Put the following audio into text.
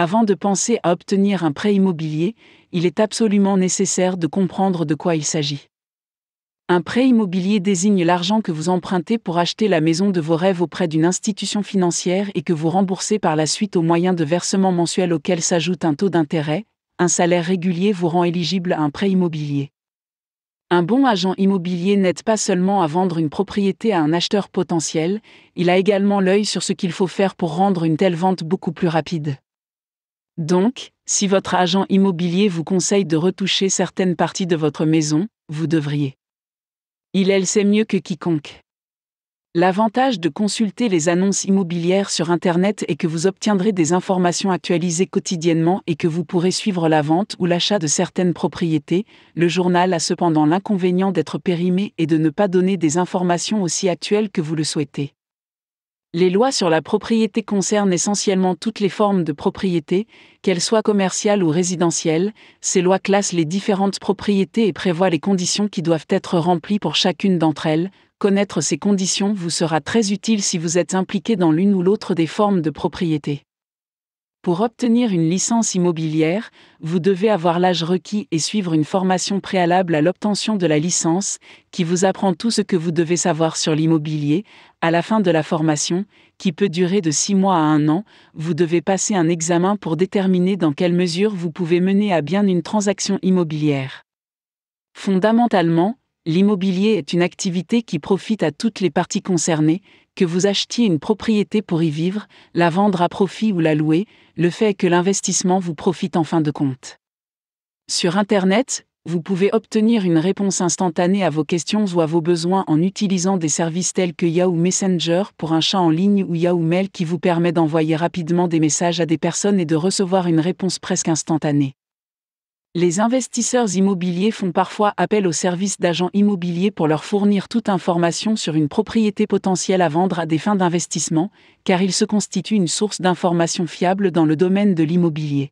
Avant de penser à obtenir un prêt immobilier, il est absolument nécessaire de comprendre de quoi il s'agit. Un prêt immobilier désigne l'argent que vous empruntez pour acheter la maison de vos rêves auprès d'une institution financière et que vous remboursez par la suite au moyen de versements mensuels auxquels s'ajoute un taux d'intérêt. Un salaire régulier vous rend éligible à un prêt immobilier. Un bon agent immobilier n'aide pas seulement à vendre une propriété à un acheteur potentiel, il a également l'œil sur ce qu'il faut faire pour rendre une telle vente beaucoup plus rapide. Donc, si votre agent immobilier vous conseille de retoucher certaines parties de votre maison, vous devriez. Il elle sait mieux que quiconque. L'avantage de consulter les annonces immobilières sur Internet est que vous obtiendrez des informations actualisées quotidiennement et que vous pourrez suivre la vente ou l'achat de certaines propriétés. Le journal a cependant l'inconvénient d'être périmé et de ne pas donner des informations aussi actuelles que vous le souhaitez. Les lois sur la propriété concernent essentiellement toutes les formes de propriété, qu'elles soient commerciales ou résidentielles. Ces lois classent les différentes propriétés et prévoient les conditions qui doivent être remplies pour chacune d'entre elles. Connaître ces conditions vous sera très utile si vous êtes impliqué dans l'une ou l'autre des formes de propriété. Pour obtenir une licence immobilière, vous devez avoir l'âge requis et suivre une formation préalable à l'obtention de la licence, qui vous apprend tout ce que vous devez savoir sur l'immobilier. À la fin de la formation, qui peut durer de 6 mois à 1 an, vous devez passer un examen pour déterminer dans quelle mesure vous pouvez mener à bien une transaction immobilière. Fondamentalement, L'immobilier est une activité qui profite à toutes les parties concernées, que vous achetiez une propriété pour y vivre, la vendre à profit ou la louer, le fait est que l'investissement vous profite en fin de compte. Sur Internet, vous pouvez obtenir une réponse instantanée à vos questions ou à vos besoins en utilisant des services tels que Yahoo Messenger pour un chat en ligne ou Yahoo Mail qui vous permet d'envoyer rapidement des messages à des personnes et de recevoir une réponse presque instantanée. Les investisseurs immobiliers font parfois appel aux services d'agents immobiliers pour leur fournir toute information sur une propriété potentielle à vendre à des fins d'investissement, car ils se constituent une source d'informations fiable dans le domaine de l'immobilier.